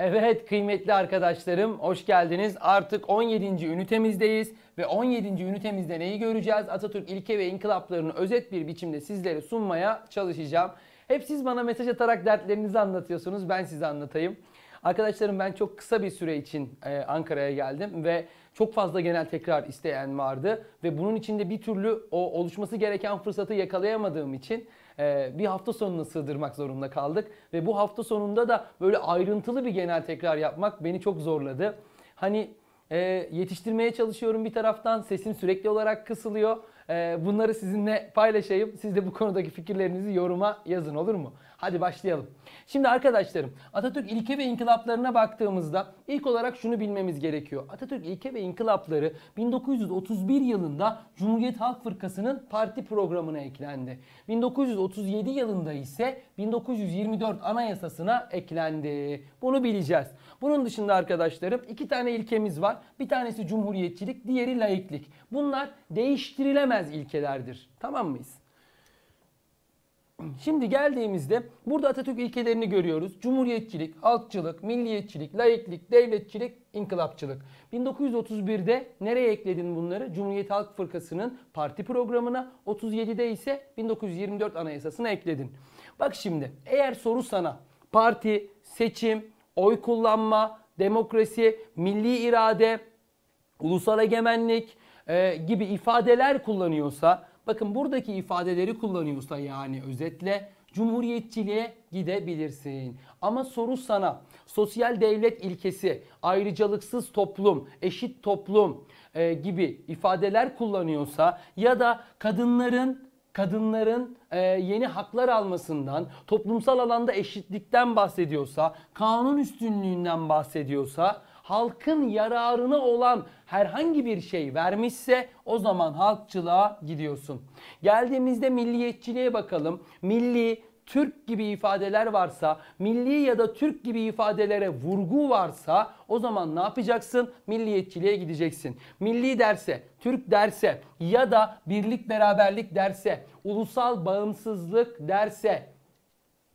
Evet kıymetli arkadaşlarım hoş geldiniz. Artık 17. ünitemizdeyiz ve 17. ünitemizde neyi göreceğiz? Atatürk ilke ve inkılaplarını özet bir biçimde sizlere sunmaya çalışacağım. Hep siz bana mesaj atarak dertlerinizi anlatıyorsunuz. Ben size anlatayım. Arkadaşlarım ben çok kısa bir süre için e, Ankara'ya geldim ve çok fazla genel tekrar isteyen vardı ve bunun içinde bir türlü o oluşması gereken fırsatı yakalayamadığım için ee, bir hafta sonuna sığdırmak zorunda kaldık. Ve bu hafta sonunda da böyle ayrıntılı bir genel tekrar yapmak beni çok zorladı. Hani e, yetiştirmeye çalışıyorum bir taraftan sesim sürekli olarak kısılıyor. Ee, bunları sizinle paylaşayım. Siz de bu konudaki fikirlerinizi yoruma yazın olur mu? Hadi başlayalım. Şimdi arkadaşlarım Atatürk ilke ve inkılaplarına baktığımızda ilk olarak şunu bilmemiz gerekiyor. Atatürk ilke ve inkılapları 1931 yılında Cumhuriyet Halk Fırkası'nın parti programına eklendi. 1937 yılında ise 1924 Anayasası'na eklendi. Bunu bileceğiz. Bunun dışında arkadaşlarım iki tane ilkemiz var. Bir tanesi cumhuriyetçilik, diğeri laiklik. Bunlar değiştirilemez ilkelerdir. Tamam mıyız? Şimdi geldiğimizde burada Atatürk ilkelerini görüyoruz. Cumhuriyetçilik, halkçılık, milliyetçilik, laiklik, devletçilik, inkılapçılık. 1931'de nereye ekledin bunları? Cumhuriyet Halk Fırkası'nın parti programına, 37'de ise 1924 Anayasası'na ekledin. Bak şimdi eğer soru sana parti, seçim, oy kullanma, demokrasi, milli irade, ulusal egemenlik e, gibi ifadeler kullanıyorsa, bakın buradaki ifadeleri kullanıyorsa yani özetle cumhuriyetçiliğe gidebilirsin. Ama soru sana sosyal devlet ilkesi, ayrıcalıksız toplum, eşit toplum e, gibi ifadeler kullanıyorsa ya da kadınların kadınların e, yeni haklar almasından, toplumsal alanda eşitlikten bahsediyorsa, kanun üstünlüğünden bahsediyorsa, halkın yararına olan herhangi bir şey vermişse o zaman halkçılığa gidiyorsun. Geldiğimizde milliyetçiliğe bakalım. Milli, Türk gibi ifadeler varsa, milli ya da Türk gibi ifadelere vurgu varsa o zaman ne yapacaksın? Milliyetçiliğe gideceksin. Milli derse, Türk derse ya da birlik beraberlik derse, ulusal bağımsızlık derse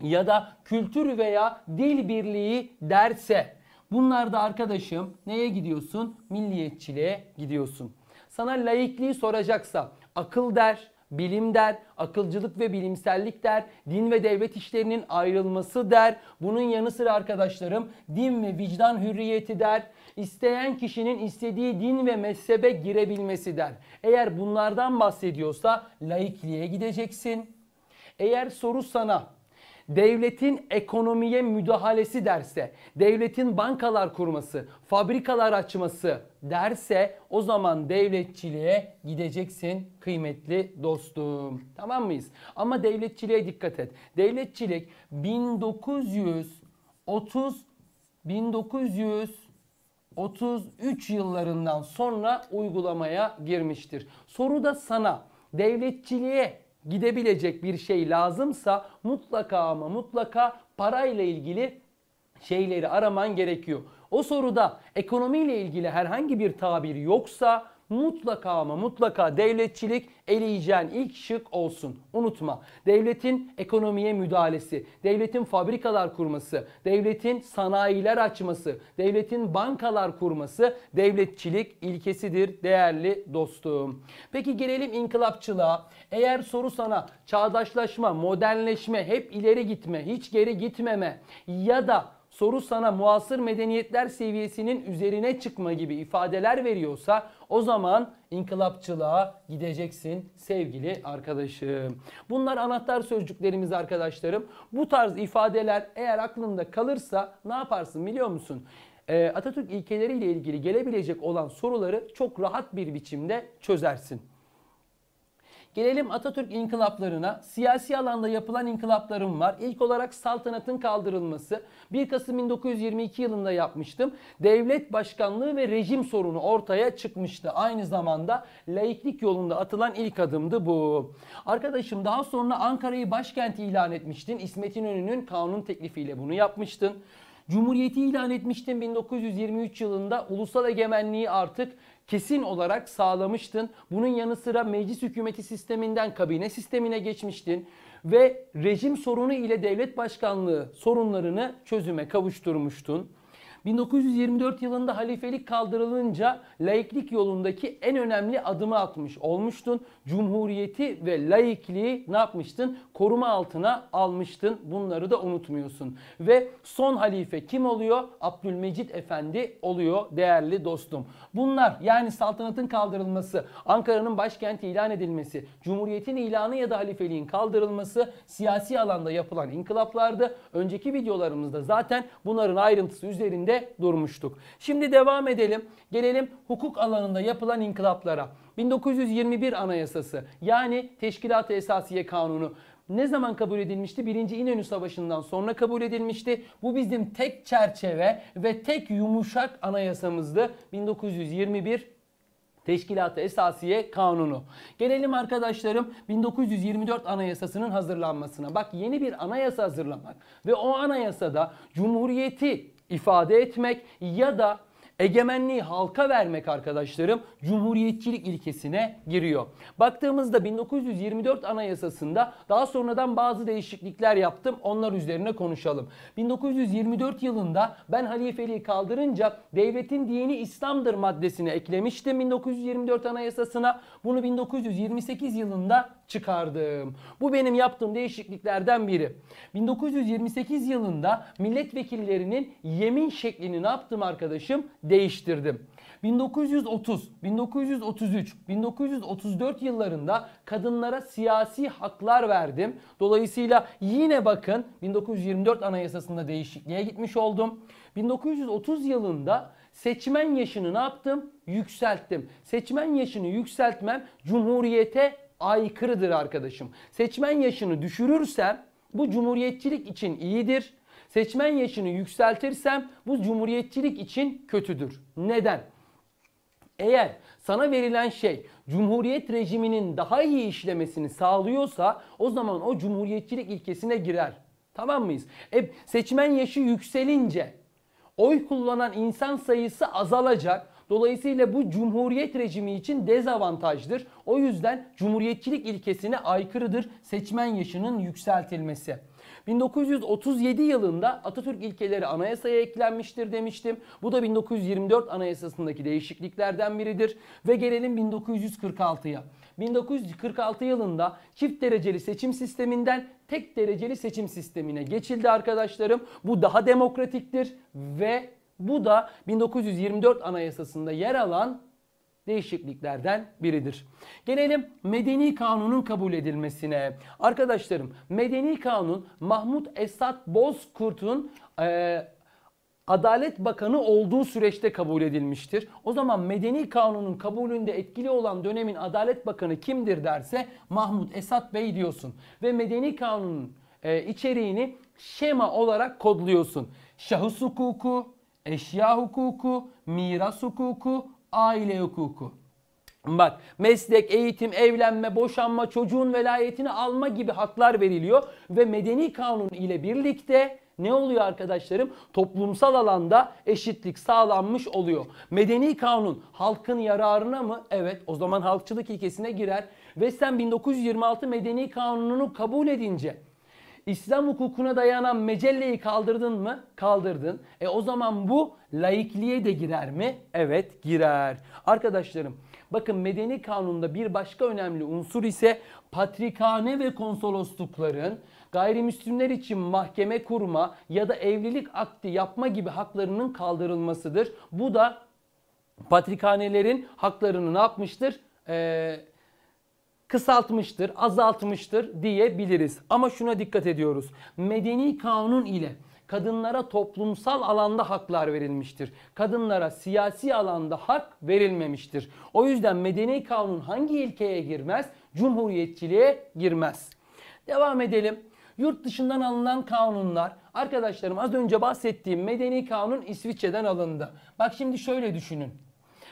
ya da kültür veya dil birliği derse bunlarda arkadaşım neye gidiyorsun? Milliyetçiliğe gidiyorsun. Sana laikliği soracaksa akıl der, bilim der, akılcılık ve bilimsellik der, din ve devlet işlerinin ayrılması der. Bunun yanı sıra arkadaşlarım din ve vicdan hürriyeti der. İsteyen kişinin istediği din ve mezhebe girebilmesi der. Eğer bunlardan bahsediyorsa laikliğe gideceksin. Eğer soru sana devletin ekonomiye müdahalesi derse, devletin bankalar kurması, fabrikalar açması derse o zaman devletçiliğe gideceksin kıymetli dostum. Tamam mıyız? Ama devletçiliğe dikkat et. Devletçilik 1930 1900 33 yıllarından sonra uygulamaya girmiştir. Soru da sana devletçiliğe gidebilecek bir şey lazımsa mutlaka ama mutlaka parayla ilgili şeyleri araman gerekiyor. O soruda ekonomiyle ilgili herhangi bir tabir yoksa mutlaka ama mutlaka devletçilik eleyeceğin ilk şık olsun. Unutma. Devletin ekonomiye müdahalesi, devletin fabrikalar kurması, devletin sanayiler açması, devletin bankalar kurması devletçilik ilkesidir değerli dostum. Peki gelelim inkılapçılığa. Eğer soru sana çağdaşlaşma, modernleşme, hep ileri gitme, hiç geri gitmeme ya da soru sana muasır medeniyetler seviyesinin üzerine çıkma gibi ifadeler veriyorsa o zaman inkılapçılığa gideceksin sevgili arkadaşım. Bunlar anahtar sözcüklerimiz arkadaşlarım. Bu tarz ifadeler eğer aklında kalırsa ne yaparsın biliyor musun? Ee, Atatürk ilkeleriyle ilgili gelebilecek olan soruları çok rahat bir biçimde çözersin. Gelelim Atatürk inkılaplarına. Siyasi alanda yapılan inkılaplarım var. İlk olarak saltanatın kaldırılması. 1 Kasım 1922 yılında yapmıştım. Devlet başkanlığı ve rejim sorunu ortaya çıkmıştı. Aynı zamanda laiklik yolunda atılan ilk adımdı bu. Arkadaşım daha sonra Ankara'yı başkent ilan etmiştin. İsmet İnönü'nün kanun teklifiyle bunu yapmıştın. Cumhuriyeti ilan etmiştim 1923 yılında. Ulusal egemenliği artık kesin olarak sağlamıştın. Bunun yanı sıra meclis hükümeti sisteminden kabine sistemine geçmiştin ve rejim sorunu ile devlet başkanlığı sorunlarını çözüme kavuşturmuştun. 1924 yılında halifelik kaldırılınca laiklik yolundaki en önemli adımı atmış olmuştun. Cumhuriyeti ve laikliği ne yapmıştın? Koruma altına almıştın. Bunları da unutmuyorsun. Ve son halife kim oluyor? Abdülmecit Efendi oluyor değerli dostum. Bunlar yani saltanatın kaldırılması, Ankara'nın başkenti ilan edilmesi, Cumhuriyetin ilanı ya da halifeliğin kaldırılması siyasi alanda yapılan inkılaplardı. Önceki videolarımızda zaten bunların ayrıntısı üzerinde üzerinde durmuştuk. Şimdi devam edelim. Gelelim hukuk alanında yapılan inkılaplara. 1921 Anayasası yani Teşkilat-ı Esasiye Kanunu ne zaman kabul edilmişti? Birinci İnönü Savaşı'ndan sonra kabul edilmişti. Bu bizim tek çerçeve ve tek yumuşak anayasamızdı. 1921 Teşkilat-ı Esasiye Kanunu. Gelelim arkadaşlarım 1924 Anayasası'nın hazırlanmasına. Bak yeni bir anayasa hazırlamak ve o anayasada Cumhuriyeti ifade etmek ya da egemenliği halka vermek arkadaşlarım cumhuriyetçilik ilkesine giriyor. Baktığımızda 1924 Anayasası'nda daha sonradan bazı değişiklikler yaptım. Onlar üzerine konuşalım. 1924 yılında ben halifeliği kaldırınca devletin dini İslam'dır maddesini eklemiştim 1924 Anayasası'na. Bunu 1928 yılında çıkardım. Bu benim yaptığım değişikliklerden biri. 1928 yılında milletvekillerinin yemin şeklini ne yaptım arkadaşım? Değiştirdim. 1930, 1933, 1934 yıllarında kadınlara siyasi haklar verdim. Dolayısıyla yine bakın 1924 anayasasında değişikliğe gitmiş oldum. 1930 yılında seçmen yaşını ne yaptım? Yükselttim. Seçmen yaşını yükseltmem Cumhuriyete aykırıdır arkadaşım. Seçmen yaşını düşürürsem bu cumhuriyetçilik için iyidir. Seçmen yaşını yükseltirsem bu cumhuriyetçilik için kötüdür. Neden? Eğer sana verilen şey cumhuriyet rejiminin daha iyi işlemesini sağlıyorsa o zaman o cumhuriyetçilik ilkesine girer. Tamam mıyız? E, seçmen yaşı yükselince oy kullanan insan sayısı azalacak. Dolayısıyla bu cumhuriyet rejimi için dezavantajdır. O yüzden cumhuriyetçilik ilkesine aykırıdır seçmen yaşının yükseltilmesi. 1937 yılında Atatürk ilkeleri anayasaya eklenmiştir demiştim. Bu da 1924 anayasasındaki değişikliklerden biridir. Ve gelelim 1946'ya. 1946 yılında çift dereceli seçim sisteminden tek dereceli seçim sistemine geçildi arkadaşlarım. Bu daha demokratiktir ve bu da 1924 Anayasası'nda yer alan değişikliklerden biridir. Gelelim Medeni Kanun'un kabul edilmesine. Arkadaşlarım Medeni Kanun Mahmut Esat Bozkurt'un e, Adalet Bakanı olduğu süreçte kabul edilmiştir. O zaman Medeni Kanun'un kabulünde etkili olan dönemin Adalet Bakanı kimdir derse Mahmut Esat Bey diyorsun. Ve Medeni Kanun'un e, içeriğini şema olarak kodluyorsun. Şahıs hukuku, eşya hukuku, miras hukuku, aile hukuku. Bak meslek, eğitim, evlenme, boşanma, çocuğun velayetini alma gibi haklar veriliyor ve medeni kanun ile birlikte ne oluyor arkadaşlarım? Toplumsal alanda eşitlik sağlanmış oluyor. Medeni kanun halkın yararına mı? Evet o zaman halkçılık ilkesine girer. Ve sen 1926 medeni kanununu kabul edince İslam hukukuna dayanan mecelleyi kaldırdın mı? Kaldırdın. E o zaman bu laikliğe de girer mi? Evet girer. Arkadaşlarım bakın medeni kanunda bir başka önemli unsur ise patrikhane ve konsoloslukların gayrimüslimler için mahkeme kurma ya da evlilik akdi yapma gibi haklarının kaldırılmasıdır. Bu da patrikhanelerin haklarını ne yapmıştır? Eee kısaltmıştır, azaltmıştır diyebiliriz. Ama şuna dikkat ediyoruz. Medeni kanun ile kadınlara toplumsal alanda haklar verilmiştir. Kadınlara siyasi alanda hak verilmemiştir. O yüzden medeni kanun hangi ilkeye girmez? Cumhuriyetçiliğe girmez. Devam edelim. Yurt dışından alınan kanunlar arkadaşlarım az önce bahsettiğim medeni kanun İsviçre'den alındı. Bak şimdi şöyle düşünün.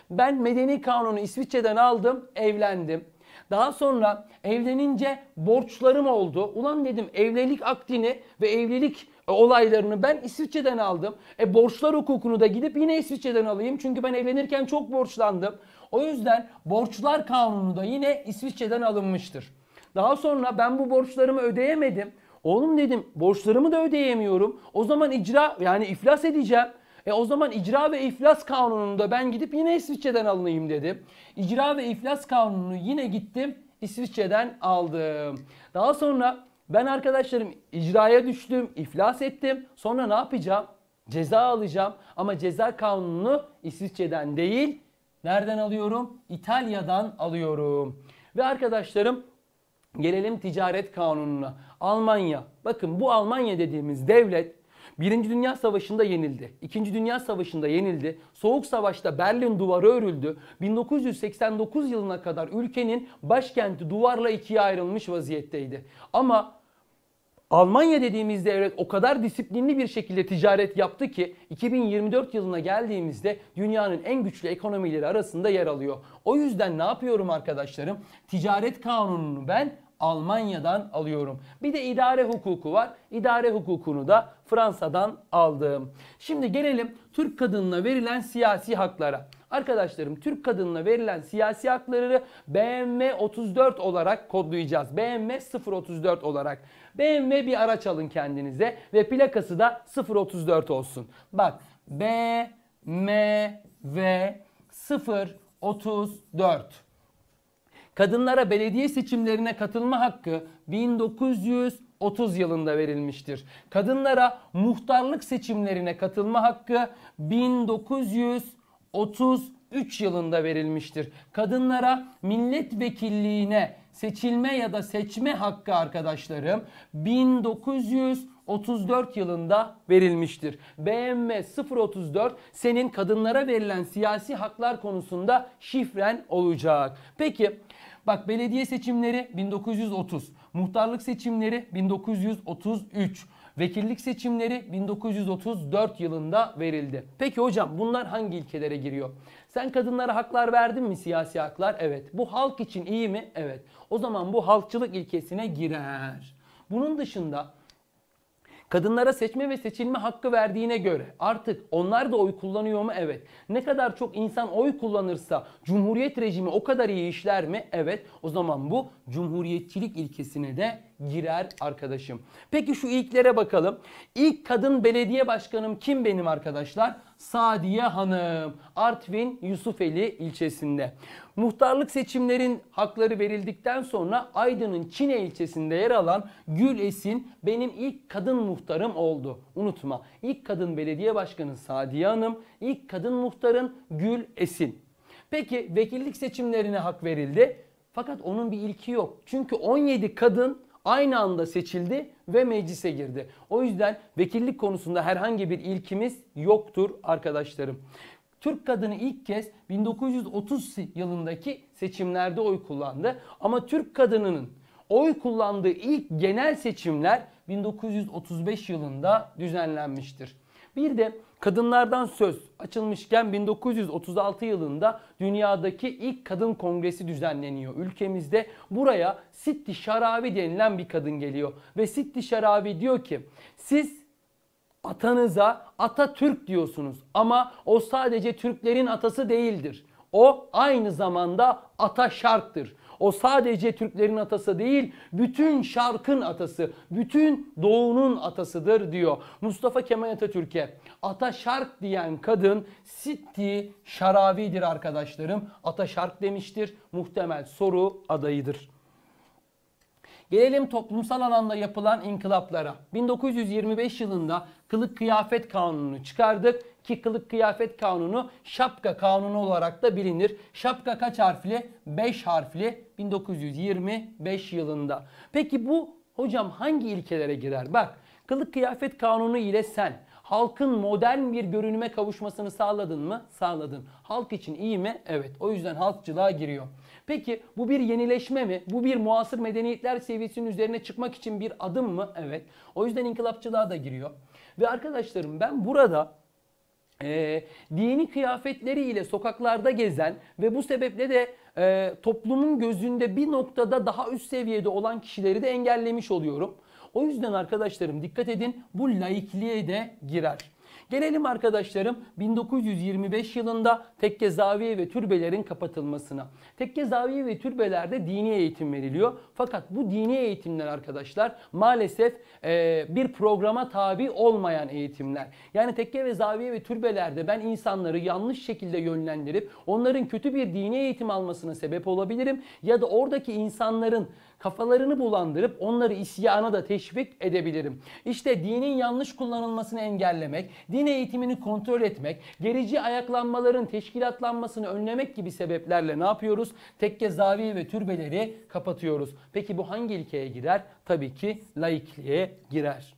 Ben medeni kanunu İsviçre'den aldım, evlendim. Daha sonra evlenince borçlarım oldu. Ulan dedim evlilik akdini ve evlilik e, olaylarını ben İsviçre'den aldım. E borçlar hukukunu da gidip yine İsviçre'den alayım. Çünkü ben evlenirken çok borçlandım. O yüzden borçlar kanunu da yine İsviçre'den alınmıştır. Daha sonra ben bu borçlarımı ödeyemedim. Oğlum dedim borçlarımı da ödeyemiyorum. O zaman icra yani iflas edeceğim. E o zaman icra ve iflas kanununda ben gidip yine İsviçre'den alınayım dedim. İcra ve iflas kanununu yine gittim İsviçre'den aldım. Daha sonra ben arkadaşlarım icraya düştüm, iflas ettim. Sonra ne yapacağım? Ceza alacağım ama ceza kanununu İsviçre'den değil, nereden alıyorum? İtalya'dan alıyorum. Ve arkadaşlarım gelelim ticaret kanununa. Almanya. Bakın bu Almanya dediğimiz devlet Birinci Dünya Savaşı'nda yenildi. İkinci Dünya Savaşı'nda yenildi. Soğuk Savaş'ta Berlin duvarı örüldü. 1989 yılına kadar ülkenin başkenti duvarla ikiye ayrılmış vaziyetteydi. Ama Almanya dediğimiz devlet o kadar disiplinli bir şekilde ticaret yaptı ki 2024 yılına geldiğimizde dünyanın en güçlü ekonomileri arasında yer alıyor. O yüzden ne yapıyorum arkadaşlarım? Ticaret kanununu ben Almanya'dan alıyorum. Bir de idare hukuku var. İdare hukukunu da Fransa'dan aldım. Şimdi gelelim Türk kadınına verilen siyasi haklara. Arkadaşlarım Türk kadınına verilen siyasi hakları BMW 34 olarak kodlayacağız. BMW 034 olarak. BMW bir araç alın kendinize ve plakası da 034 olsun. Bak BMW 034 kadınlara belediye seçimlerine katılma hakkı 1930 yılında verilmiştir. Kadınlara muhtarlık seçimlerine katılma hakkı 1933 yılında verilmiştir. Kadınlara milletvekilliğine seçilme ya da seçme hakkı arkadaşlarım 1934 yılında verilmiştir. BM 034 senin kadınlara verilen siyasi haklar konusunda şifren olacak. Peki Bak belediye seçimleri 1930, muhtarlık seçimleri 1933, vekillik seçimleri 1934 yılında verildi. Peki hocam bunlar hangi ilkelere giriyor? Sen kadınlara haklar verdin mi siyasi haklar? Evet. Bu halk için iyi mi? Evet. O zaman bu halkçılık ilkesine girer. Bunun dışında kadınlara seçme ve seçilme hakkı verdiğine göre artık onlar da oy kullanıyor mu? Evet. Ne kadar çok insan oy kullanırsa cumhuriyet rejimi o kadar iyi işler mi? Evet. O zaman bu cumhuriyetçilik ilkesine de girer arkadaşım. Peki şu ilklere bakalım. İlk kadın belediye başkanım kim benim arkadaşlar? Sadiye Hanım. Artvin Yusufeli ilçesinde. Muhtarlık seçimlerin hakları verildikten sonra Aydın'ın Çine ilçesinde yer alan Gül Esin benim ilk kadın muhtarım oldu. Unutma ilk kadın belediye başkanı Sadiye Hanım, ilk kadın muhtarın Gül Esin. Peki vekillik seçimlerine hak verildi. Fakat onun bir ilki yok. Çünkü 17 kadın aynı anda seçildi ve meclise girdi. O yüzden vekillik konusunda herhangi bir ilkimiz yoktur arkadaşlarım. Türk kadını ilk kez 1930 yılındaki seçimlerde oy kullandı. Ama Türk kadınının oy kullandığı ilk genel seçimler 1935 yılında düzenlenmiştir. Bir de kadınlardan söz açılmışken 1936 yılında dünyadaki ilk kadın kongresi düzenleniyor ülkemizde. Buraya Sitti Şarabi denilen bir kadın geliyor ve Sitti Şarabi diyor ki siz atanıza Atatürk diyorsunuz ama o sadece Türklerin atası değildir. O aynı zamanda ata şarktır. O sadece Türklerin atası değil, bütün şarkın atası, bütün doğunun atasıdır diyor. Mustafa Kemal Atatürk'e ata şark diyen kadın Sitti Şaravi'dir arkadaşlarım. Ata şark demiştir. Muhtemel soru adayıdır. Gelelim toplumsal alanda yapılan inkılaplara. 1925 yılında kılık kıyafet kanunu çıkardık ki kılık kıyafet kanunu şapka kanunu olarak da bilinir. Şapka kaç harfli? 5 harfli 1925 yılında. Peki bu hocam hangi ilkelere girer? Bak kılık kıyafet kanunu ile sen halkın modern bir görünüme kavuşmasını sağladın mı? Sağladın. Halk için iyi mi? Evet. O yüzden halkçılığa giriyor. Peki bu bir yenileşme mi? Bu bir muasır medeniyetler seviyesinin üzerine çıkmak için bir adım mı? Evet. O yüzden inkılapçılığa da giriyor. Ve arkadaşlarım ben burada e, dini kıyafetleriyle sokaklarda gezen ve bu sebeple de e, toplumun gözünde bir noktada daha üst seviyede olan kişileri de engellemiş oluyorum. O yüzden arkadaşlarım dikkat edin bu laikliğe de girer. Gelelim arkadaşlarım 1925 yılında tekke zaviye ve türbelerin kapatılmasına. Tekke zaviye ve türbelerde dini eğitim veriliyor. Fakat bu dini eğitimler arkadaşlar maalesef e, bir programa tabi olmayan eğitimler. Yani tekke ve zaviye ve türbelerde ben insanları yanlış şekilde yönlendirip onların kötü bir dini eğitim almasına sebep olabilirim. Ya da oradaki insanların kafalarını bulandırıp onları isyana da teşvik edebilirim. İşte dinin yanlış kullanılmasını engellemek, din eğitimini kontrol etmek, gerici ayaklanmaların teşkilatlanmasını önlemek gibi sebeplerle ne yapıyoruz? Tekke, zaviye ve türbeleri kapatıyoruz. Peki bu hangi ilkeye girer? Tabii ki laikliğe girer.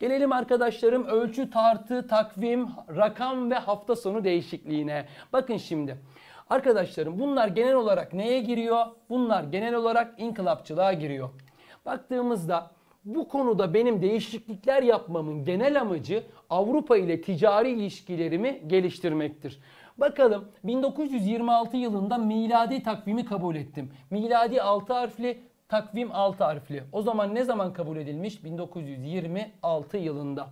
Gelelim arkadaşlarım ölçü, tartı, takvim, rakam ve hafta sonu değişikliğine. Bakın şimdi Arkadaşlarım bunlar genel olarak neye giriyor? Bunlar genel olarak inkılapçılığa giriyor. Baktığımızda bu konuda benim değişiklikler yapmamın genel amacı Avrupa ile ticari ilişkilerimi geliştirmektir. Bakalım 1926 yılında miladi takvimi kabul ettim. Miladi 6 harfli, takvim 6 harfli. O zaman ne zaman kabul edilmiş? 1926 yılında.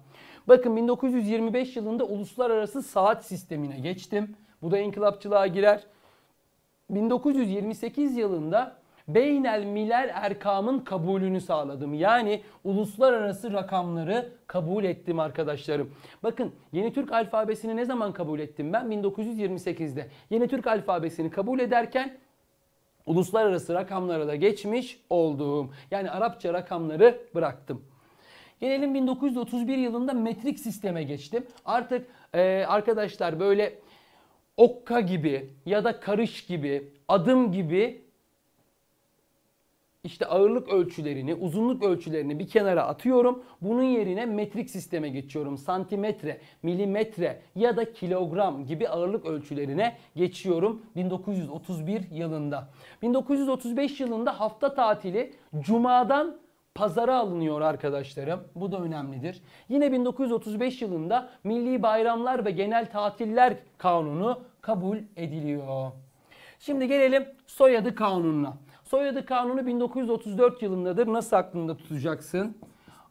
Bakın 1925 yılında uluslararası saat sistemine geçtim. Bu da inkılapçılığa girer. 1928 yılında Beynel Milel Erkam'ın kabulünü sağladım. Yani uluslararası rakamları kabul ettim arkadaşlarım. Bakın Yeni Türk alfabesini ne zaman kabul ettim ben? 1928'de. Yeni Türk alfabesini kabul ederken uluslararası rakamlara da geçmiş olduğum. Yani Arapça rakamları bıraktım. Gelelim 1931 yılında metrik sisteme geçtim. Artık e, arkadaşlar böyle okka gibi ya da karış gibi, adım gibi işte ağırlık ölçülerini, uzunluk ölçülerini bir kenara atıyorum. Bunun yerine metrik sisteme geçiyorum. Santimetre, milimetre ya da kilogram gibi ağırlık ölçülerine geçiyorum 1931 yılında. 1935 yılında hafta tatili cumadan pazara alınıyor arkadaşlarım. Bu da önemlidir. Yine 1935 yılında Milli Bayramlar ve Genel Tatiller Kanunu kabul ediliyor. Şimdi gelelim soyadı kanununa. Soyadı kanunu 1934 yılındadır. Nasıl aklında tutacaksın?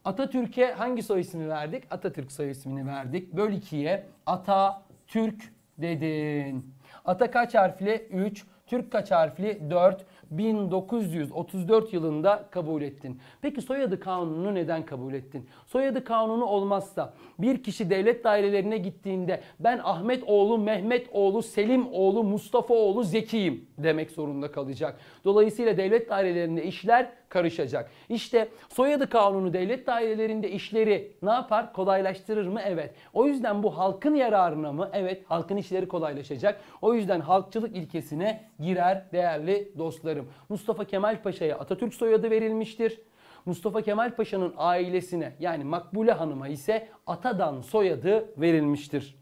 Atatürk'e hangi soy ismi verdik? Atatürk soy ismini verdik. Böl 2'ye Atatürk dedin. Ata kaç harfli? 3. Türk kaç harfli? 4. 1934 yılında kabul ettin. Peki soyadı kanunu neden kabul ettin? Soyadı kanunu olmazsa bir kişi devlet dairelerine gittiğinde ben Ahmet oğlu, Mehmet oğlu, Selim oğlu, Mustafa oğlu Zeki'yim demek zorunda kalacak. Dolayısıyla devlet dairelerinde işler karışacak. İşte soyadı kanunu devlet dairelerinde işleri ne yapar? Kolaylaştırır mı? Evet. O yüzden bu halkın yararına mı? Evet. Halkın işleri kolaylaşacak. O yüzden halkçılık ilkesine girer değerli dostlarım. Mustafa Kemal Paşa'ya Atatürk soyadı verilmiştir. Mustafa Kemal Paşa'nın ailesine yani Makbule Hanım'a ise atadan soyadı verilmiştir.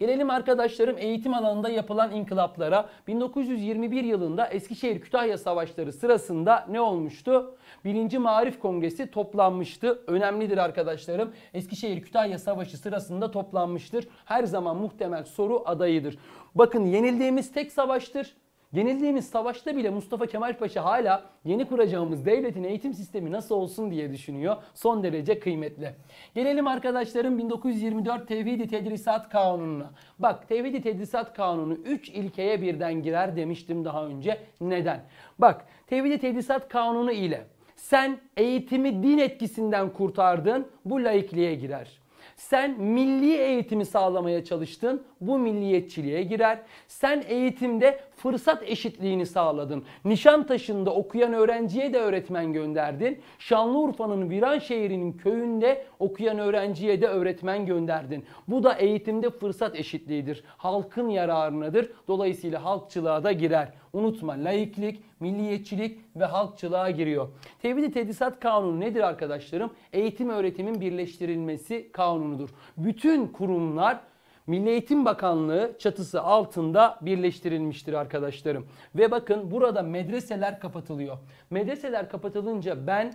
Gelelim arkadaşlarım eğitim alanında yapılan inkılaplara. 1921 yılında Eskişehir-Kütahya savaşları sırasında ne olmuştu? Birinci Maarif Kongresi toplanmıştı. Önemlidir arkadaşlarım. Eskişehir-Kütahya savaşı sırasında toplanmıştır. Her zaman muhtemel soru adayıdır. Bakın yenildiğimiz tek savaştır. Yenildiğimiz savaşta bile Mustafa Kemal Paşa hala yeni kuracağımız devletin eğitim sistemi nasıl olsun diye düşünüyor. Son derece kıymetli. Gelelim arkadaşlarım 1924 Tevhidi Tedrisat Kanunu'na. Bak Tevhidi Tedrisat Kanunu 3 ilkeye birden girer demiştim daha önce. Neden? Bak Tevhidi Tedrisat Kanunu ile sen eğitimi din etkisinden kurtardın, bu laikliğe girer. Sen milli eğitimi sağlamaya çalıştın, bu milliyetçiliğe girer. Sen eğitimde fırsat eşitliğini sağladın. Nişantaşı'nda okuyan öğrenciye de öğretmen gönderdin. Şanlıurfa'nın Viranşehir'in köyünde okuyan öğrenciye de öğretmen gönderdin. Bu da eğitimde fırsat eşitliğidir. Halkın yararınadır. Dolayısıyla halkçılığa da girer. Unutma laiklik, milliyetçilik ve halkçılığa giriyor. Tevhid-i Tedrisat Kanunu nedir arkadaşlarım? Eğitim öğretimin birleştirilmesi kanunudur. Bütün kurumlar Milli Eğitim Bakanlığı çatısı altında birleştirilmiştir arkadaşlarım. Ve bakın burada medreseler kapatılıyor. Medreseler kapatılınca ben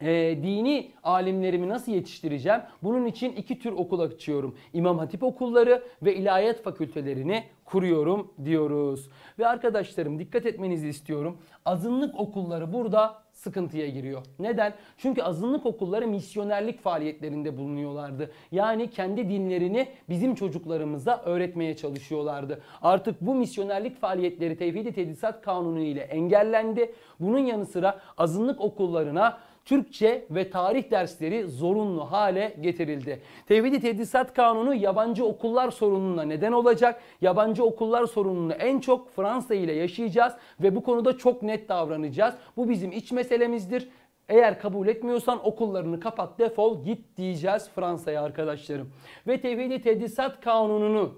e, dini alimlerimi nasıl yetiştireceğim? Bunun için iki tür okul açıyorum. İmam Hatip okulları ve ilahiyat fakültelerini kuruyorum diyoruz. Ve arkadaşlarım dikkat etmenizi istiyorum. Azınlık okulları burada sıkıntıya giriyor. Neden? Çünkü azınlık okulları misyonerlik faaliyetlerinde bulunuyorlardı. Yani kendi dinlerini bizim çocuklarımıza öğretmeye çalışıyorlardı. Artık bu misyonerlik faaliyetleri Tevhid-i Tedrisat Kanunu ile engellendi. Bunun yanı sıra azınlık okullarına Türkçe ve tarih dersleri zorunlu hale getirildi. Tevhidi Tedrisat Kanunu yabancı okullar sorununa neden olacak. Yabancı okullar sorununu en çok Fransa ile yaşayacağız ve bu konuda çok net davranacağız. Bu bizim iç meselemizdir. Eğer kabul etmiyorsan okullarını kapat defol git diyeceğiz Fransa'ya arkadaşlarım. Ve Tevhidi Tedrisat Kanunu'nu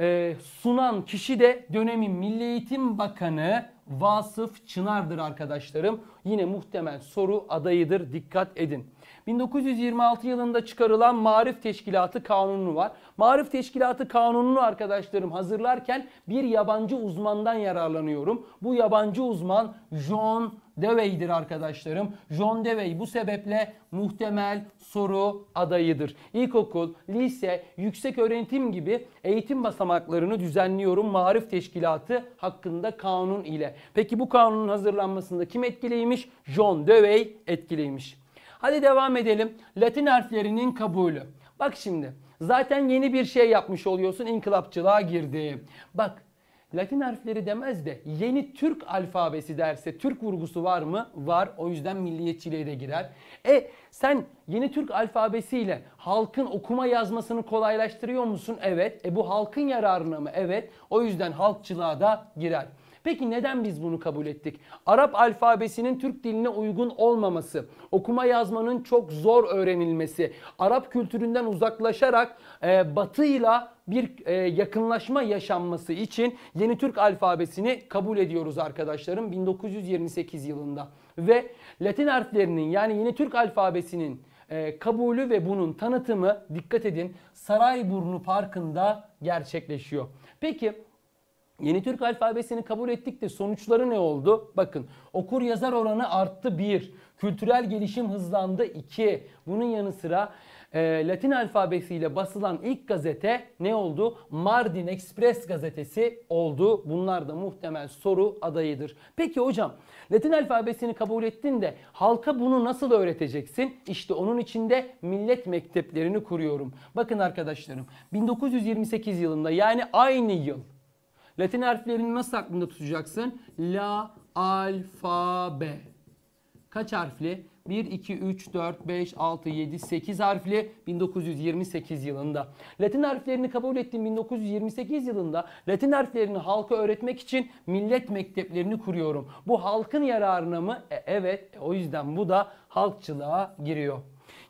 e, sunan kişi de dönemin Milli Eğitim Bakanı Vasıf Çınar'dır arkadaşlarım. Yine muhtemel soru adayıdır. Dikkat edin. 1926 yılında çıkarılan Marif Teşkilatı Kanunu var. Marif Teşkilatı Kanunu'nu arkadaşlarım hazırlarken bir yabancı uzmandan yararlanıyorum. Bu yabancı uzman John Dewey'dir arkadaşlarım. John Dewey bu sebeple muhtemel soru adayıdır. İlkokul, lise, yüksek öğretim gibi eğitim basamaklarını düzenliyorum Marif Teşkilatı hakkında kanun ile. Peki bu kanunun hazırlanmasında kim etkileymiş? John Dewey etkileymiş. Hadi devam edelim. Latin harflerinin kabulü. Bak şimdi zaten yeni bir şey yapmış oluyorsun. İnkılapçılığa girdi. Bak Latin harfleri demez de yeni Türk alfabesi derse Türk vurgusu var mı? Var. O yüzden milliyetçiliğe de girer. E sen yeni Türk alfabesiyle halkın okuma yazmasını kolaylaştırıyor musun? Evet. E bu halkın yararına mı? Evet. O yüzden halkçılığa da girer. Peki neden biz bunu kabul ettik? Arap alfabesinin Türk diline uygun olmaması, okuma yazmanın çok zor öğrenilmesi, Arap kültüründen uzaklaşarak e, batıyla bir e, yakınlaşma yaşanması için yeni Türk alfabesini kabul ediyoruz arkadaşlarım 1928 yılında. Ve Latin harflerinin yani yeni Türk alfabesinin e, kabulü ve bunun tanıtımı dikkat edin Sarayburnu Parkı'nda gerçekleşiyor. Peki Yeni Türk alfabesini kabul ettik de sonuçları ne oldu? Bakın okur yazar oranı arttı 1. Kültürel gelişim hızlandı 2. Bunun yanı sıra e, Latin alfabesiyle basılan ilk gazete ne oldu? Mardin Express gazetesi oldu. Bunlar da muhtemel soru adayıdır. Peki hocam Latin alfabesini kabul ettin de halka bunu nasıl öğreteceksin? İşte onun içinde millet mekteplerini kuruyorum. Bakın arkadaşlarım 1928 yılında yani aynı yıl Latin harflerini nasıl aklında tutacaksın? La, alfabe. Kaç harfli? 1, 2, 3, 4, 5, 6, 7, 8 harfli 1928 yılında. Latin harflerini kabul ettiğim 1928 yılında Latin harflerini halka öğretmek için millet mekteplerini kuruyorum. Bu halkın yararına mı? E, evet o yüzden bu da halkçılığa giriyor.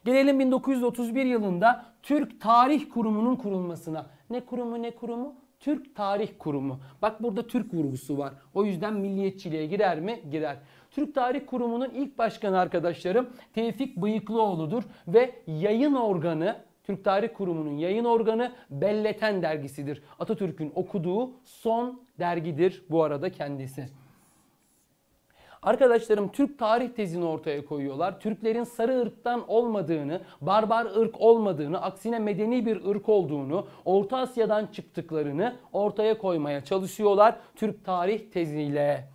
Gelelim 1931 yılında Türk Tarih Kurumu'nun kurulmasına. Ne kurumu ne kurumu? Türk Tarih Kurumu. Bak burada Türk vurgusu var. O yüzden milliyetçiliğe girer mi? Girer. Türk Tarih Kurumu'nun ilk başkanı arkadaşlarım Tevfik Bıyıklıoğlu'dur ve yayın organı Türk Tarih Kurumu'nun yayın organı Belleten dergisidir. Atatürk'ün okuduğu son dergidir bu arada kendisi. Arkadaşlarım Türk tarih tezini ortaya koyuyorlar. Türklerin sarı ırktan olmadığını, barbar ırk olmadığını, aksine medeni bir ırk olduğunu, Orta Asya'dan çıktıklarını ortaya koymaya çalışıyorlar Türk tarih teziyle.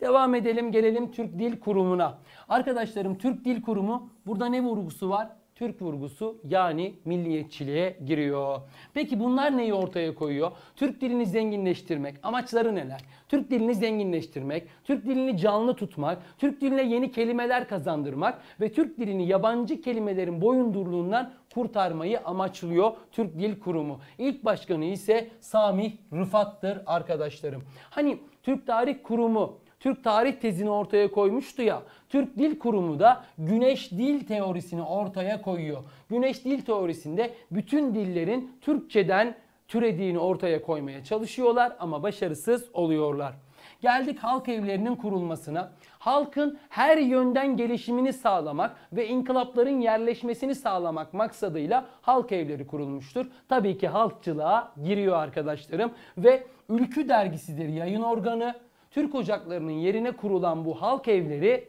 Devam edelim gelelim Türk Dil Kurumu'na. Arkadaşlarım Türk Dil Kurumu burada ne vurgusu var? Türk vurgusu yani milliyetçiliğe giriyor. Peki bunlar neyi ortaya koyuyor? Türk dilini zenginleştirmek. Amaçları neler? Türk dilini zenginleştirmek, Türk dilini canlı tutmak, Türk diline yeni kelimeler kazandırmak ve Türk dilini yabancı kelimelerin boyundurluğundan kurtarmayı amaçlıyor Türk Dil Kurumu. İlk başkanı ise Sami Rıfat'tır arkadaşlarım. Hani Türk Tarih Kurumu Türk tarih tezini ortaya koymuştu ya. Türk Dil Kurumu da güneş dil teorisini ortaya koyuyor. Güneş dil teorisinde bütün dillerin Türkçeden türediğini ortaya koymaya çalışıyorlar ama başarısız oluyorlar. Geldik halk evlerinin kurulmasına. Halkın her yönden gelişimini sağlamak ve inkılapların yerleşmesini sağlamak maksadıyla halk evleri kurulmuştur. Tabii ki halkçılığa giriyor arkadaşlarım ve Ülkü dergisidir yayın organı. Türk ocaklarının yerine kurulan bu halk evleri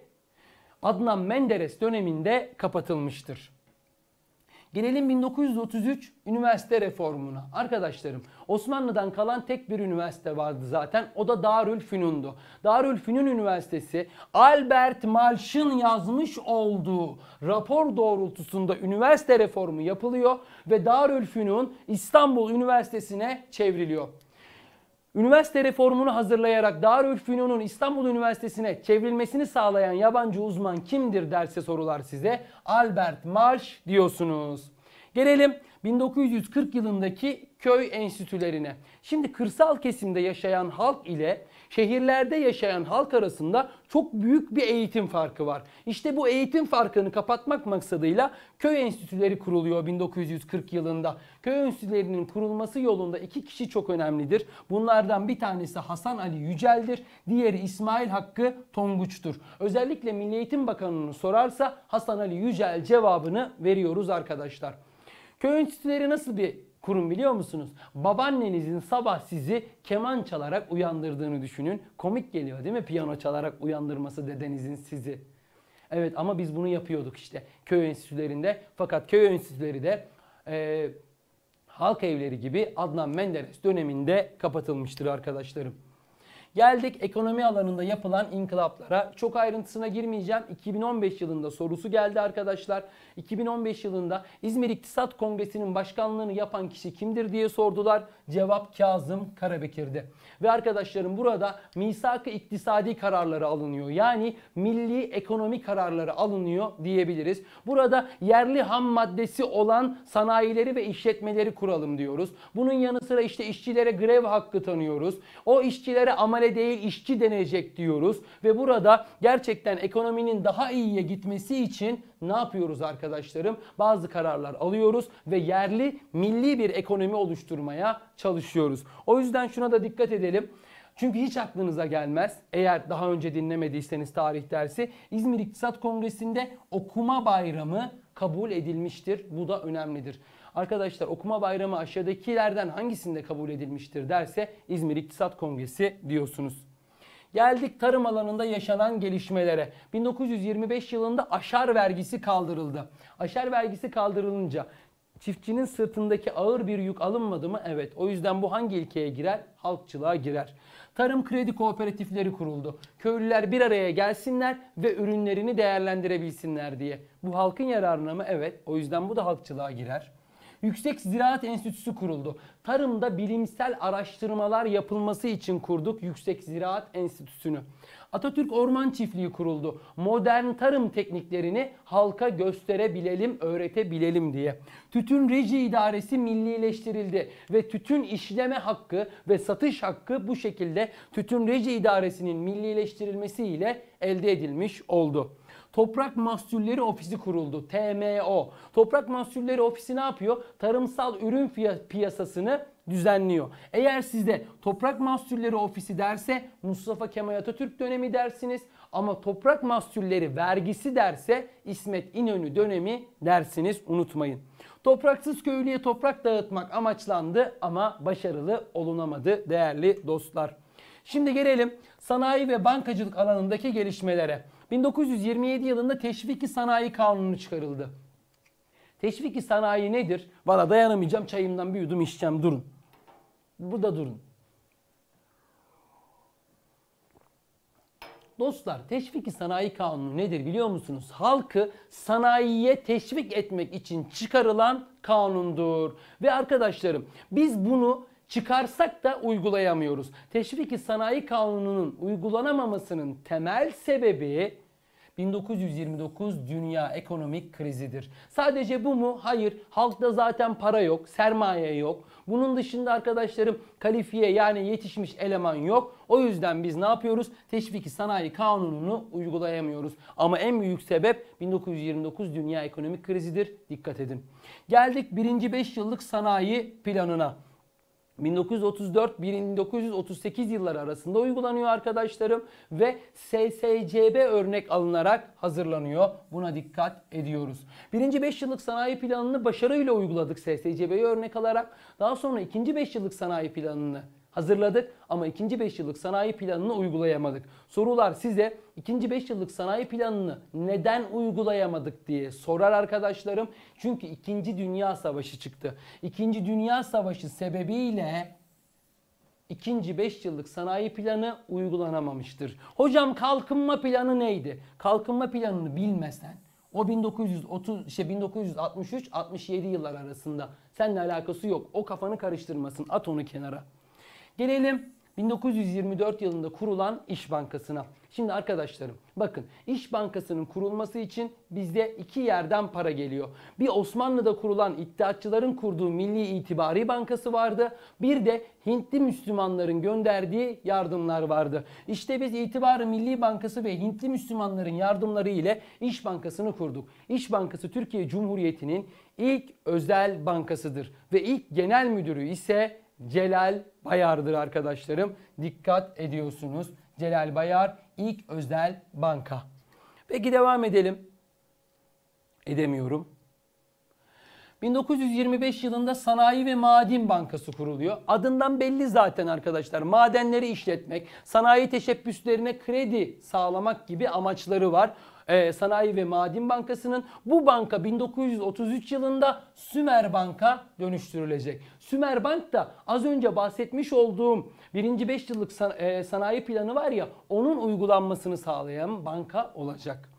Adnan Menderes döneminde kapatılmıştır. Gelelim 1933 üniversite reformuna. Arkadaşlarım Osmanlı'dan kalan tek bir üniversite vardı zaten. O da Darülfünun'du. Darülfünun Üniversitesi Albert Malş'ın yazmış olduğu rapor doğrultusunda üniversite reformu yapılıyor ve Darülfünun İstanbul Üniversitesi'ne çevriliyor üniversite reformunu hazırlayarak Darülfünun'un İstanbul Üniversitesi'ne çevrilmesini sağlayan yabancı uzman kimdir derse sorular size. Albert Marsh diyorsunuz. Gelelim 1940 yılındaki köy enstitülerine. Şimdi kırsal kesimde yaşayan halk ile şehirlerde yaşayan halk arasında çok büyük bir eğitim farkı var. İşte bu eğitim farkını kapatmak maksadıyla köy enstitüleri kuruluyor 1940 yılında. Köy enstitülerinin kurulması yolunda iki kişi çok önemlidir. Bunlardan bir tanesi Hasan Ali Yücel'dir, diğeri İsmail Hakkı Tonguç'tur. Özellikle Milli Eğitim Bakanı'nı sorarsa Hasan Ali Yücel cevabını veriyoruz arkadaşlar. Köy enstitüleri nasıl bir kurun biliyor musunuz? Babaannenizin sabah sizi keman çalarak uyandırdığını düşünün. Komik geliyor değil mi? Piyano çalarak uyandırması dedenizin sizi. Evet ama biz bunu yapıyorduk işte köy enstitülerinde. Fakat köy enstitüleri de e, halk evleri gibi Adnan Menderes döneminde kapatılmıştır arkadaşlarım. Geldik ekonomi alanında yapılan inkılaplara. Çok ayrıntısına girmeyeceğim. 2015 yılında sorusu geldi arkadaşlar. 2015 yılında İzmir İktisat Kongresi'nin başkanlığını yapan kişi kimdir diye sordular. Cevap Kazım Karabekir'di. Ve arkadaşlarım burada misak iktisadi kararları alınıyor. Yani milli ekonomi kararları alınıyor diyebiliriz. Burada yerli ham maddesi olan sanayileri ve işletmeleri kuralım diyoruz. Bunun yanı sıra işte işçilere grev hakkı tanıyoruz. O işçilere amal köle değil işçi denecek diyoruz. Ve burada gerçekten ekonominin daha iyiye gitmesi için ne yapıyoruz arkadaşlarım? Bazı kararlar alıyoruz ve yerli milli bir ekonomi oluşturmaya çalışıyoruz. O yüzden şuna da dikkat edelim. Çünkü hiç aklınıza gelmez. Eğer daha önce dinlemediyseniz tarih dersi İzmir İktisat Kongresi'nde okuma bayramı kabul edilmiştir. Bu da önemlidir. Arkadaşlar okuma bayramı aşağıdakilerden hangisinde kabul edilmiştir derse İzmir İktisat Kongresi diyorsunuz. Geldik tarım alanında yaşanan gelişmelere. 1925 yılında aşar vergisi kaldırıldı. Aşar vergisi kaldırılınca çiftçinin sırtındaki ağır bir yük alınmadı mı? Evet. O yüzden bu hangi ilkeye girer? Halkçılığa girer tarım kredi kooperatifleri kuruldu. Köylüler bir araya gelsinler ve ürünlerini değerlendirebilsinler diye. Bu halkın yararına mı? Evet. O yüzden bu da halkçılığa girer. Yüksek Ziraat Enstitüsü kuruldu. Tarımda bilimsel araştırmalar yapılması için kurduk Yüksek Ziraat Enstitüsü'nü. Atatürk Orman Çiftliği kuruldu. Modern tarım tekniklerini halka gösterebilelim, öğretebilelim diye. Tütün reji idaresi millileştirildi ve tütün işleme hakkı ve satış hakkı bu şekilde tütün reji idaresinin millileştirilmesiyle elde edilmiş oldu. Toprak Mahsulleri Ofisi kuruldu. TMO. Toprak Mahsulleri Ofisi ne yapıyor? Tarımsal ürün piyasasını düzenliyor. Eğer sizde Toprak Mahsulleri Ofisi derse Mustafa Kemal Atatürk dönemi dersiniz ama Toprak Mahsulleri Vergisi derse İsmet İnönü dönemi dersiniz unutmayın. Topraksız köylüye toprak dağıtmak amaçlandı ama başarılı olunamadı değerli dostlar. Şimdi gelelim sanayi ve bankacılık alanındaki gelişmelere. 1927 yılında Teşviki Sanayi Kanunu çıkarıldı. Teşviki sanayi nedir? Valla dayanamayacağım çayımdan bir yudum içeceğim durun. Burada durun. Dostlar teşviki sanayi kanunu nedir biliyor musunuz? Halkı sanayiye teşvik etmek için çıkarılan kanundur. Ve arkadaşlarım biz bunu çıkarsak da uygulayamıyoruz. Teşviki sanayi kanununun uygulanamamasının temel sebebi 1929 dünya ekonomik krizidir. Sadece bu mu? Hayır. Halkta zaten para yok, sermaye yok. Bunun dışında arkadaşlarım kalifiye yani yetişmiş eleman yok. O yüzden biz ne yapıyoruz? Teşviki sanayi kanununu uygulayamıyoruz. Ama en büyük sebep 1929 dünya ekonomik krizidir. Dikkat edin. Geldik birinci 5 yıllık sanayi planına. 1934-1938 yılları arasında uygulanıyor arkadaşlarım ve SSCB örnek alınarak hazırlanıyor. Buna dikkat ediyoruz. Birinci 5 yıllık sanayi planını başarıyla uyguladık SSCB'yi örnek alarak. Daha sonra ikinci 5 yıllık sanayi planını hazırladık ama ikinci 5 yıllık sanayi planını uygulayamadık. Sorular size ikinci 5 yıllık sanayi planını neden uygulayamadık diye sorar arkadaşlarım. Çünkü 2. Dünya Savaşı çıktı. 2. Dünya Savaşı sebebiyle İkinci 5 yıllık sanayi planı uygulanamamıştır. Hocam kalkınma planı neydi? Kalkınma planını bilmesen o 1930 işte 1963 67 yıllar arasında seninle alakası yok. O kafanı karıştırmasın. At onu kenara. Gelelim 1924 yılında kurulan İş Bankası'na. Şimdi arkadaşlarım bakın İş Bankası'nın kurulması için bizde iki yerden para geliyor. Bir Osmanlı'da kurulan iddiatçıların kurduğu Milli İtibari Bankası vardı. Bir de Hintli Müslümanların gönderdiği yardımlar vardı. İşte biz İtibarı Milli Bankası ve Hintli Müslümanların yardımları ile İş Bankası'nı kurduk. İş Bankası Türkiye Cumhuriyeti'nin ilk özel bankasıdır ve ilk genel müdürü ise Celal Bayar'dır arkadaşlarım. Dikkat ediyorsunuz. Celal Bayar ilk özel banka. Peki devam edelim. Edemiyorum. 1925 yılında Sanayi ve Maden Bankası kuruluyor. Adından belli zaten arkadaşlar. Madenleri işletmek, sanayi teşebbüslerine kredi sağlamak gibi amaçları var. E, sanayi ve Maden Bankası'nın bu banka 1933 yılında Sümer Bank'a dönüştürülecek. Sümer Bank da az önce bahsetmiş olduğum 1. 5 yıllık e, sanayi planı var ya onun uygulanmasını sağlayan banka olacak.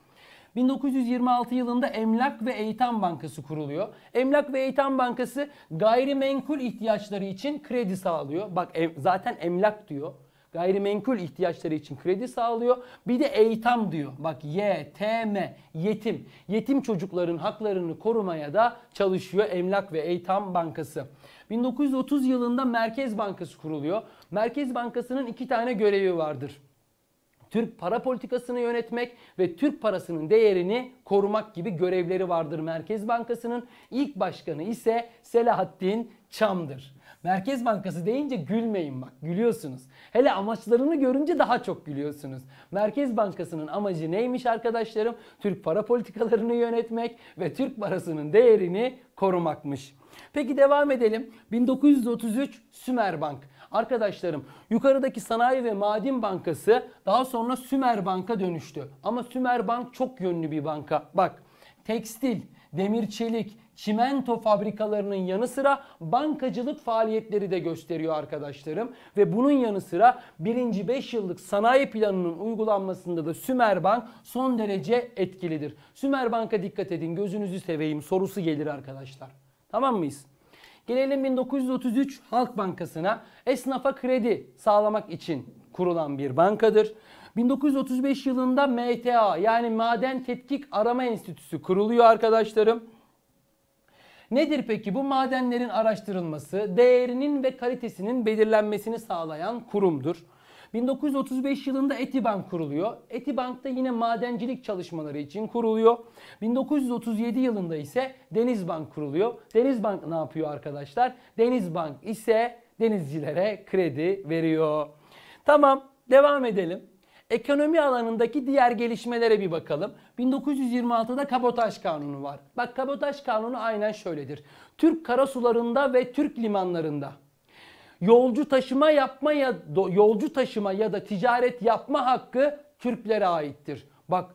1926 yılında Emlak ve Eytan Bankası kuruluyor. Emlak ve Eytan Bankası gayrimenkul ihtiyaçları için kredi sağlıyor. Bak zaten emlak diyor gayrimenkul ihtiyaçları için kredi sağlıyor. Bir de EYTAM diyor. Bak YTM yetim. Yetim çocukların haklarını korumaya da çalışıyor Emlak ve EYTAM Bankası. 1930 yılında Merkez Bankası kuruluyor. Merkez Bankası'nın iki tane görevi vardır. Türk para politikasını yönetmek ve Türk parasının değerini korumak gibi görevleri vardır Merkez Bankası'nın. ilk başkanı ise Selahattin Çam'dır. Merkez Bankası deyince gülmeyin bak gülüyorsunuz. Hele amaçlarını görünce daha çok gülüyorsunuz. Merkez Bankası'nın amacı neymiş arkadaşlarım? Türk para politikalarını yönetmek ve Türk parasının değerini korumakmış. Peki devam edelim. 1933 Sümer Bank. Arkadaşlarım yukarıdaki Sanayi ve Maden Bankası daha sonra Sümer Bank'a dönüştü. Ama Sümer Bank çok yönlü bir banka. Bak tekstil, demir çelik, çimento fabrikalarının yanı sıra bankacılık faaliyetleri de gösteriyor arkadaşlarım. Ve bunun yanı sıra birinci 5 yıllık sanayi planının uygulanmasında da Sümerbank son derece etkilidir. Sümerbank'a dikkat edin gözünüzü seveyim sorusu gelir arkadaşlar. Tamam mıyız? Gelelim 1933 Halk Bankası'na esnafa kredi sağlamak için kurulan bir bankadır. 1935 yılında MTA yani Maden Tetkik Arama Enstitüsü kuruluyor arkadaşlarım. Nedir peki bu madenlerin araştırılması, değerinin ve kalitesinin belirlenmesini sağlayan kurumdur. 1935 yılında Etibank kuruluyor. Etibank da yine madencilik çalışmaları için kuruluyor. 1937 yılında ise Denizbank kuruluyor. Denizbank ne yapıyor arkadaşlar? Denizbank ise denizcilere kredi veriyor. Tamam devam edelim. Ekonomi alanındaki diğer gelişmelere bir bakalım. 1926'da kabotaj kanunu var. Bak kabotaj kanunu aynen şöyledir. Türk karasularında ve Türk limanlarında yolcu taşıma yapma ya yolcu taşıma ya da ticaret yapma hakkı Türklere aittir. Bak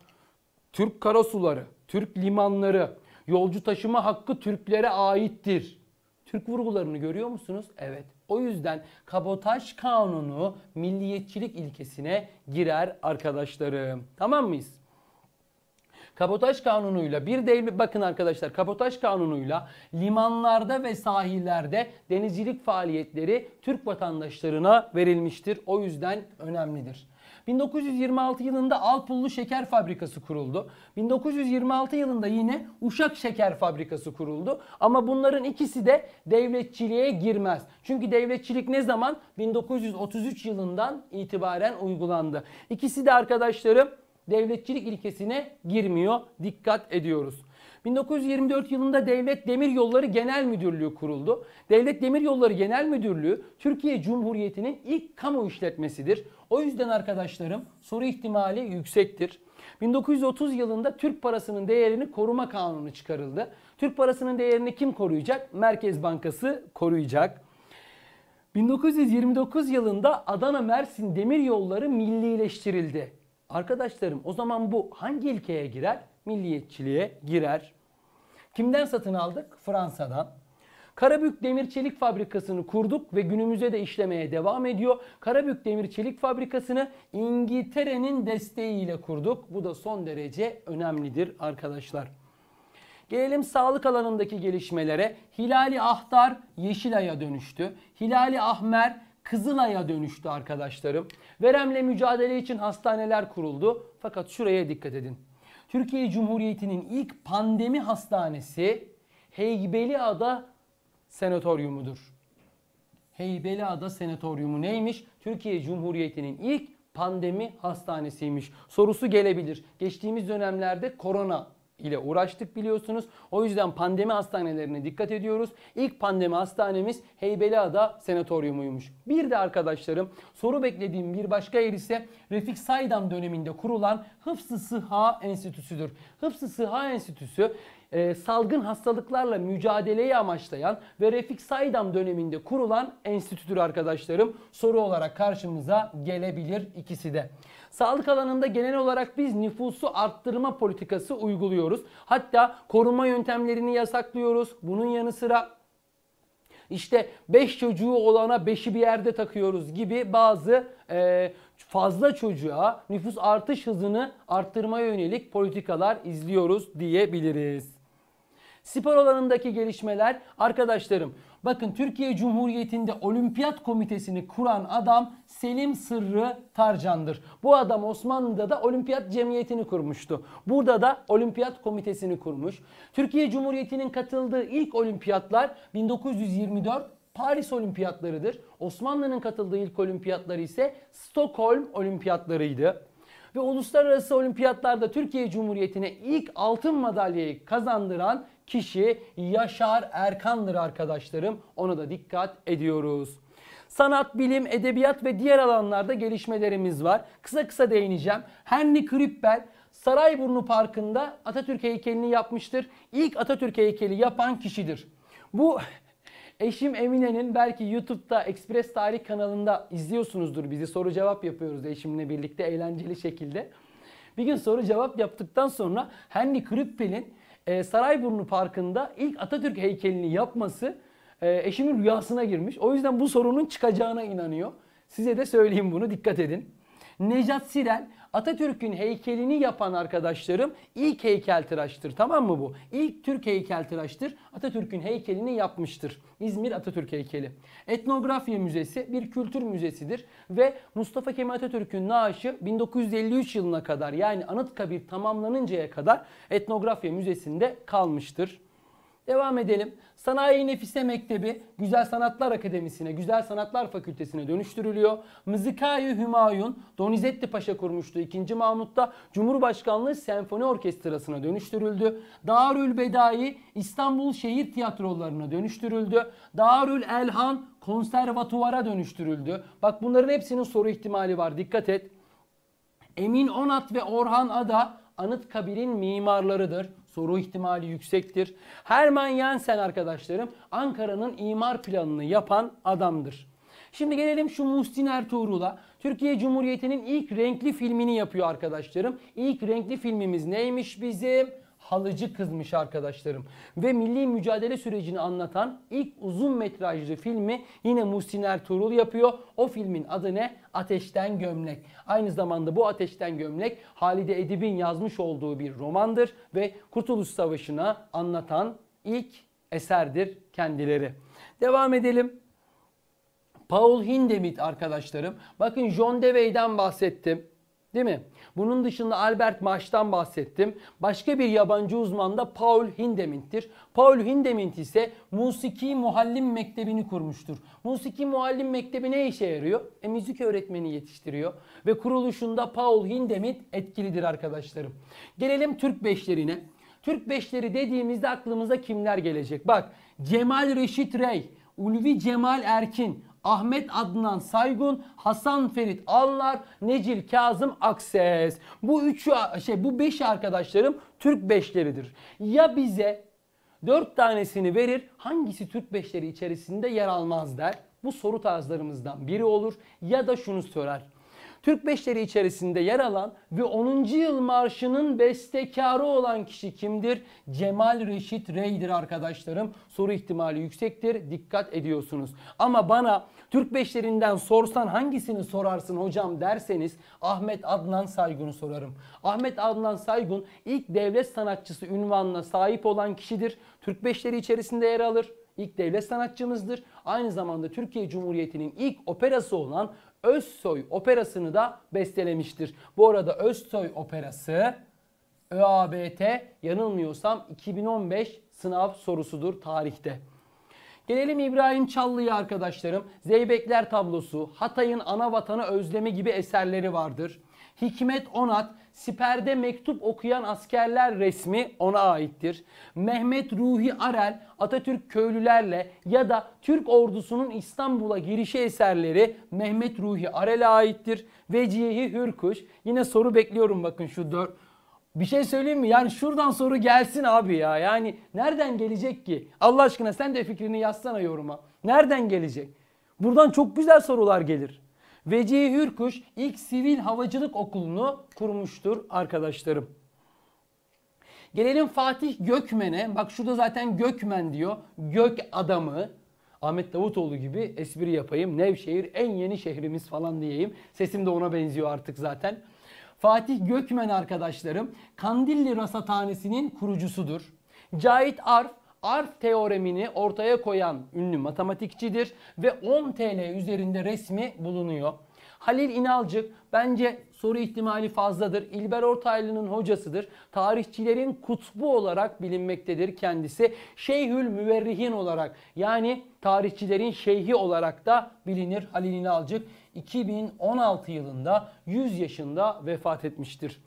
Türk karasuları, Türk limanları, yolcu taşıma hakkı Türklere aittir. Türk vurgularını görüyor musunuz? Evet. O yüzden kabotaj kanunu milliyetçilik ilkesine girer arkadaşlarım. Tamam mıyız? Kabotaj kanunuyla bir değil mi? bakın arkadaşlar kabotaj kanunuyla limanlarda ve sahillerde denizcilik faaliyetleri Türk vatandaşlarına verilmiştir. O yüzden önemlidir. 1926 yılında Alpullu Şeker Fabrikası kuruldu. 1926 yılında yine Uşak Şeker Fabrikası kuruldu. Ama bunların ikisi de devletçiliğe girmez. Çünkü devletçilik ne zaman? 1933 yılından itibaren uygulandı. İkisi de arkadaşlarım devletçilik ilkesine girmiyor. Dikkat ediyoruz. 1924 yılında Devlet Demir Yolları Genel Müdürlüğü kuruldu. Devlet Demir Yolları Genel Müdürlüğü Türkiye Cumhuriyeti'nin ilk kamu işletmesidir. O yüzden arkadaşlarım soru ihtimali yüksektir. 1930 yılında Türk parasının değerini koruma kanunu çıkarıldı. Türk parasının değerini kim koruyacak? Merkez Bankası koruyacak. 1929 yılında Adana Mersin Demir Yolları millileştirildi. Arkadaşlarım o zaman bu hangi ilkeye girer? Milliyetçiliğe girer. Kimden satın aldık? Fransa'dan. Karabük Demir Çelik Fabrikası'nı kurduk ve günümüze de işlemeye devam ediyor. Karabük Demir Çelik Fabrikası'nı İngiltere'nin desteğiyle kurduk. Bu da son derece önemlidir arkadaşlar. Gelelim sağlık alanındaki gelişmelere. Hilali Ahtar Yeşilay'a dönüştü. Hilali Ahmer Kızılay'a dönüştü arkadaşlarım. Veremle mücadele için hastaneler kuruldu. Fakat şuraya dikkat edin. Türkiye Cumhuriyeti'nin ilk pandemi hastanesi Heybeliada Senatoryumudur. Heybeliada Senatoryumu neymiş? Türkiye Cumhuriyeti'nin ilk pandemi hastanesiymiş. Sorusu gelebilir. Geçtiğimiz dönemlerde korona ile uğraştık biliyorsunuz. O yüzden pandemi hastanelerine dikkat ediyoruz. İlk pandemi hastanemiz Heybeliada Senatoryumuymuş. Bir de arkadaşlarım soru beklediğim bir başka yer ise Refik Saydam döneminde kurulan Hıfzı Sıha Enstitüsü'dür. Hıfzı Sıha Enstitüsü e, salgın hastalıklarla mücadeleyi amaçlayan ve Refik Saydam döneminde kurulan enstitüdür arkadaşlarım. Soru olarak karşımıza gelebilir ikisi de. Sağlık alanında genel olarak biz nüfusu arttırma politikası uyguluyoruz. Hatta koruma yöntemlerini yasaklıyoruz. Bunun yanı sıra işte 5 çocuğu olana 5'i bir yerde takıyoruz gibi bazı e, fazla çocuğa nüfus artış hızını arttırmaya yönelik politikalar izliyoruz diyebiliriz. Spor alanındaki gelişmeler arkadaşlarım bakın Türkiye Cumhuriyeti'nde olimpiyat komitesini kuran adam Selim Sırrı Tarcan'dır. Bu adam Osmanlı'da da olimpiyat cemiyetini kurmuştu. Burada da olimpiyat komitesini kurmuş. Türkiye Cumhuriyeti'nin katıldığı ilk olimpiyatlar 1924 Paris olimpiyatlarıdır. Osmanlı'nın katıldığı ilk olimpiyatları ise Stockholm olimpiyatlarıydı ve uluslararası olimpiyatlarda Türkiye Cumhuriyeti'ne ilk altın madalyayı kazandıran kişi Yaşar Erkan'dır arkadaşlarım. Ona da dikkat ediyoruz. Sanat, bilim, edebiyat ve diğer alanlarda gelişmelerimiz var. Kısa kısa değineceğim. Henry Krippel Sarayburnu Parkı'nda Atatürk heykelini yapmıştır. İlk Atatürk heykeli yapan kişidir. Bu Eşim Emine'nin belki YouTube'da Express Tarih kanalında izliyorsunuzdur bizi. Soru cevap yapıyoruz eşimle birlikte eğlenceli şekilde. Bir gün soru cevap yaptıktan sonra Henry Krippel'in e, Sarayburnu Parkı'nda ilk Atatürk heykelini yapması e, eşimin rüyasına girmiş. O yüzden bu sorunun çıkacağına inanıyor. Size de söyleyeyim bunu dikkat edin. Necat Siren Atatürk'ün heykelini yapan arkadaşlarım ilk heykeltıraştır. Tamam mı bu? İlk Türk heykeltıraştır. Atatürk'ün heykelini yapmıştır. İzmir Atatürk heykeli. Etnografya Müzesi bir kültür müzesidir ve Mustafa Kemal Atatürk'ün naaşı 1953 yılına kadar yani Anıtkabir tamamlanıncaya kadar Etnografya Müzesi'nde kalmıştır. Devam edelim. Sanayi Nefise Mektebi Güzel Sanatlar Akademisi'ne, Güzel Sanatlar Fakültesi'ne dönüştürülüyor. Mızıkayı Hümayun, Donizetti Paşa kurmuştu 2. Mahmut'ta Cumhurbaşkanlığı Senfoni Orkestrası'na dönüştürüldü. Darül Bedai İstanbul Şehir Tiyatroları'na dönüştürüldü. Darül Elhan konservatuvara dönüştürüldü. Bak bunların hepsinin soru ihtimali var dikkat et. Emin Onat ve Orhan Ada Anıtkabir'in mimarlarıdır soru ihtimali yüksektir. Herman Jensen arkadaşlarım Ankara'nın imar planını yapan adamdır. Şimdi gelelim şu Muhsin Ertuğrul'a. Türkiye Cumhuriyeti'nin ilk renkli filmini yapıyor arkadaşlarım. İlk renkli filmimiz neymiş bizim? halıcı kızmış arkadaşlarım. Ve milli mücadele sürecini anlatan ilk uzun metrajlı filmi yine Muhsin Ertuğrul yapıyor. O filmin adı ne? Ateşten Gömlek. Aynı zamanda bu Ateşten Gömlek Halide Edip'in yazmış olduğu bir romandır ve Kurtuluş Savaşı'na anlatan ilk eserdir kendileri. Devam edelim. Paul Hindemith arkadaşlarım. Bakın John Dewey'den bahsettim. Değil mi? Bunun dışında Albert Maçtan bahsettim. Başka bir yabancı uzman da Paul Hindemith'tir. Paul Hindemith ise Musiki Muhallim Mektebi'ni kurmuştur. Musiki Muhallim Mektebi ne işe yarıyor? E müzik öğretmeni yetiştiriyor. Ve kuruluşunda Paul Hindemith etkilidir arkadaşlarım. Gelelim Türk beşlerine. Türk beşleri dediğimizde aklımıza kimler gelecek? Bak Cemal Reşit Rey, Ulvi Cemal Erkin, Ahmet Adnan Saygun, Hasan Ferit Allar, Necil Kazım Akses. Bu üç şey bu beş arkadaşlarım Türk beşleridir. Ya bize dört tanesini verir hangisi Türk beşleri içerisinde yer almaz der. Bu soru tarzlarımızdan biri olur ya da şunu söyler. Türk Beşleri içerisinde yer alan ve 10. Yıl Marşı'nın bestekarı olan kişi kimdir? Cemal Reşit Rey'dir arkadaşlarım. Soru ihtimali yüksektir. Dikkat ediyorsunuz. Ama bana Türk Beşlerinden sorsan hangisini sorarsın hocam derseniz Ahmet Adnan Saygun'u sorarım. Ahmet Adnan Saygun ilk devlet sanatçısı ünvanına sahip olan kişidir. Türk Beşleri içerisinde yer alır İlk devlet sanatçımızdır. Aynı zamanda Türkiye Cumhuriyeti'nin ilk operası olan Özsoy operasını da bestelemiştir. Bu arada Özsoy operası ÖABT yanılmıyorsam 2015 sınav sorusudur tarihte. Gelelim İbrahim Çallı'ya arkadaşlarım. Zeybekler tablosu, Hatay'ın ana vatanı özlemi gibi eserleri vardır. Hikmet Onat, siperde mektup okuyan askerler resmi ona aittir. Mehmet Ruhi Arel, Atatürk köylülerle ya da Türk ordusunun İstanbul'a girişi eserleri Mehmet Ruhi Arel'e aittir. Vecihi Hürkuş, yine soru bekliyorum bakın şu dört. Bir şey söyleyeyim mi? Yani şuradan soru gelsin abi ya. Yani nereden gelecek ki? Allah aşkına sen de fikrini yazsana yoruma. Nereden gelecek? Buradan çok güzel sorular gelir. Vecihi Hürkuş ilk sivil havacılık okulunu kurmuştur arkadaşlarım. Gelelim Fatih Gökmen'e. Bak şurada zaten Gökmen diyor. Gök adamı. Ahmet Davutoğlu gibi espri yapayım. Nevşehir en yeni şehrimiz falan diyeyim. Sesim de ona benziyor artık zaten. Fatih Gökmen arkadaşlarım Kandilli Rasathanesi'nin kurucusudur. Cahit Arf Arf teoremini ortaya koyan ünlü matematikçidir ve 10 TL üzerinde resmi bulunuyor. Halil İnalcık bence soru ihtimali fazladır. İlber Ortaylı'nın hocasıdır. Tarihçilerin kutbu olarak bilinmektedir kendisi. Şeyhül Müverrihin olarak yani tarihçilerin şeyhi olarak da bilinir Halil İnalcık. 2016 yılında 100 yaşında vefat etmiştir.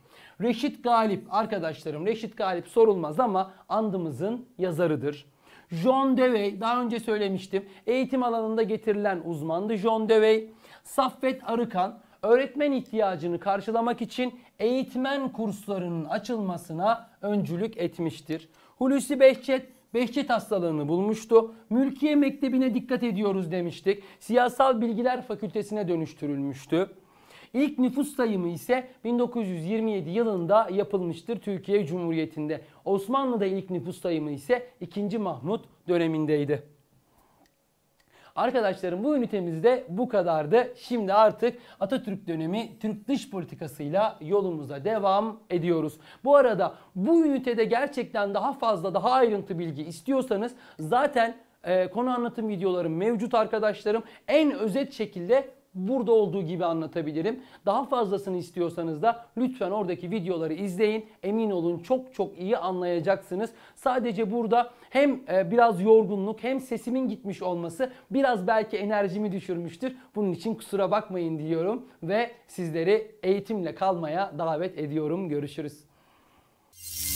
Reşit Galip arkadaşlarım Reşit Galip sorulmaz ama andımızın yazarıdır. John Dewey daha önce söylemiştim. Eğitim alanında getirilen uzmandı John Dewey. Saffet Arıkan öğretmen ihtiyacını karşılamak için eğitmen kurslarının açılmasına öncülük etmiştir. Hulusi Behçet Behçet hastalığını bulmuştu. Mülkiye Mektebi'ne dikkat ediyoruz demiştik. Siyasal Bilgiler Fakültesine dönüştürülmüştü. İlk nüfus sayımı ise 1927 yılında yapılmıştır Türkiye Cumhuriyeti'nde. Osmanlı'da ilk nüfus sayımı ise 2. Mahmut dönemindeydi. Arkadaşlarım bu ünitemizde bu kadardı. Şimdi artık Atatürk dönemi Türk dış politikasıyla yolumuza devam ediyoruz. Bu arada bu ünitede gerçekten daha fazla daha ayrıntı bilgi istiyorsanız zaten e, konu anlatım videolarım mevcut arkadaşlarım. En özet şekilde burada olduğu gibi anlatabilirim. Daha fazlasını istiyorsanız da lütfen oradaki videoları izleyin. Emin olun çok çok iyi anlayacaksınız. Sadece burada hem e, biraz yorgunluk hem sesimin gitmiş olması biraz belki enerjimi düşürmüştür. Bunun için kusura bakmayın diyorum ve sizleri eğitimle kalmaya davet ediyorum. Görüşürüz.